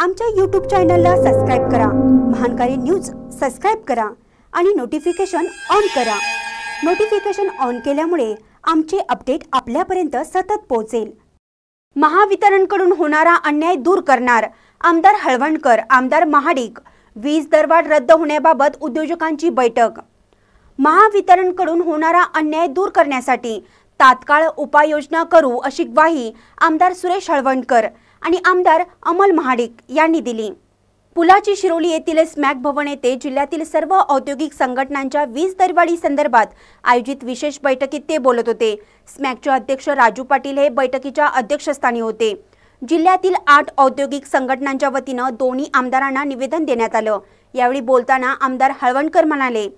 आमच्या यूट्यूब चॅनलला सबस्क्राईब करा महानकारी न्यूज सबस्क्राईब करा आणि नोटिफिकेशन ऑन करा नोटिफिकेशन ऑन केल्यामुळे आमचे अपडेट आपल्यापर्यंत सतत पोहोचेल महावितरणकडून होणारा अन्याय दूर करणार आमदार हळवणकर आमदार महाडिक वीज दरवाढ रद्द होण्याबाबत उद्योजकांची बैठक महावितरणकडून होणारा अन्याय दूर करण्यासाठी तात्काळ उपाययोजना करू अशी ग्वाही आमदार सुरेश हळवणकर आणि आमदार अमल महाडिक यांनी दिली पुलाची शिरोली येथील स्मॅक भवन येथे जिल्ह्यातील सर्व औद्योगिक संघटनांच्या वीज दरवाढी संदर्भात आयोजित विशेष बैठकीत ते बोलत होते स्मॅकचे अध्यक्ष राजू पाटील हे बैठकीच्या अध्यक्षस्थानी होते जिल्ह्यातील आठ औद्योगिक संघटनांच्या वतीनं दोन्ही आमदारांना निवेदन देण्यात आलं यावेळी बोलताना आमदार हळवणकर म्हणाले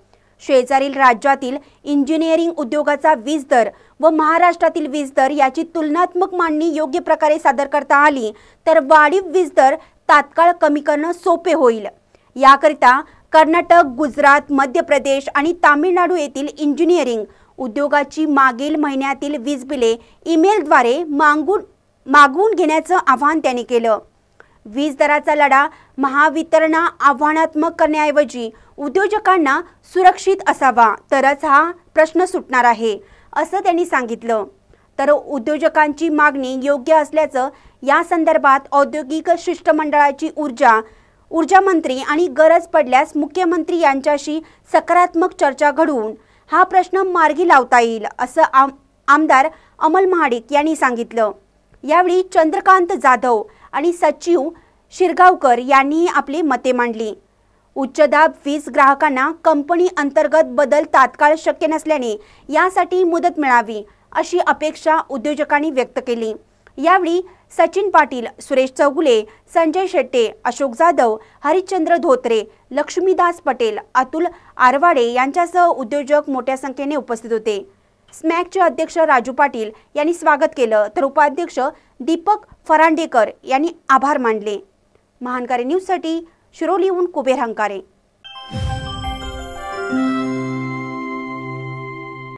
शेजारील राज्यातील इंजिनिअरिंग उद्योगाचा वीज दर व महाराष्ट्रातील वीज दर याची तुलनात्मक मांडणी योग्य प्रकारे सादर करता आली तर वाढीव वीज दर तात्काळ कमी करणं सोपे होईल याकरिता कर्नाटक गुजरात मध्य प्रदेश आणि तामिळनाडू येथील इंजिनिअरिंग उद्योगाची मागील महिन्यातील वीज बिले ईमेलद्वारे मागून मागवून घेण्याचं आवाहन त्यांनी केलं वीज दराचा लढा महावितरणा आव्हानात्मक करण्याऐवजी उद्योजकांना सुरक्षित असावा तरच हा प्रश्न सुटणार आहे असं त्यांनी सांगितलं तर उद्योजकांची मागणी योग्य असल्याचं या संदर्भात औद्योगिक शिष्टमंडळाची ऊर्जा ऊर्जा मंत्री आणि गरज पडल्यास मुख्यमंत्री यांच्याशी सकारात्मक चर्चा घडवून हा प्रश्न मार्गी लावता येईल असं आम आमदार अमल महाडिक यांनी सांगितलं यावेळी चंद्रकांत जाधव आणि सचिव शिरगावकर यांनी आपली मते मांडली उच्चदाब वीज ग्राहकांना कंपनी अंतर्गत बदल तात्काळ शक्य नसल्याने यासाठी मुदत मिळावी अशी अपेक्षा उद्योजकांनी व्यक्त केली यावेळी सचिन पाटील सुरेश चौगुले संजय शेट्टे अशोक जाधव हरिश्चंद्र धोत्रे लक्ष्मीदास पटेल अतुल आरवाडे यांच्यासह उद्योजक मोठ्या संख्येने उपस्थित होते स्मॅकचे अध्यक्ष राजू पाटील यांनी स्वागत केलं तर उपाध्यक्ष दीपक फरांडेकर यांनी आभार मानले महानकारी न्यूजसाठी शिरोलीहून कुबेर हंकारे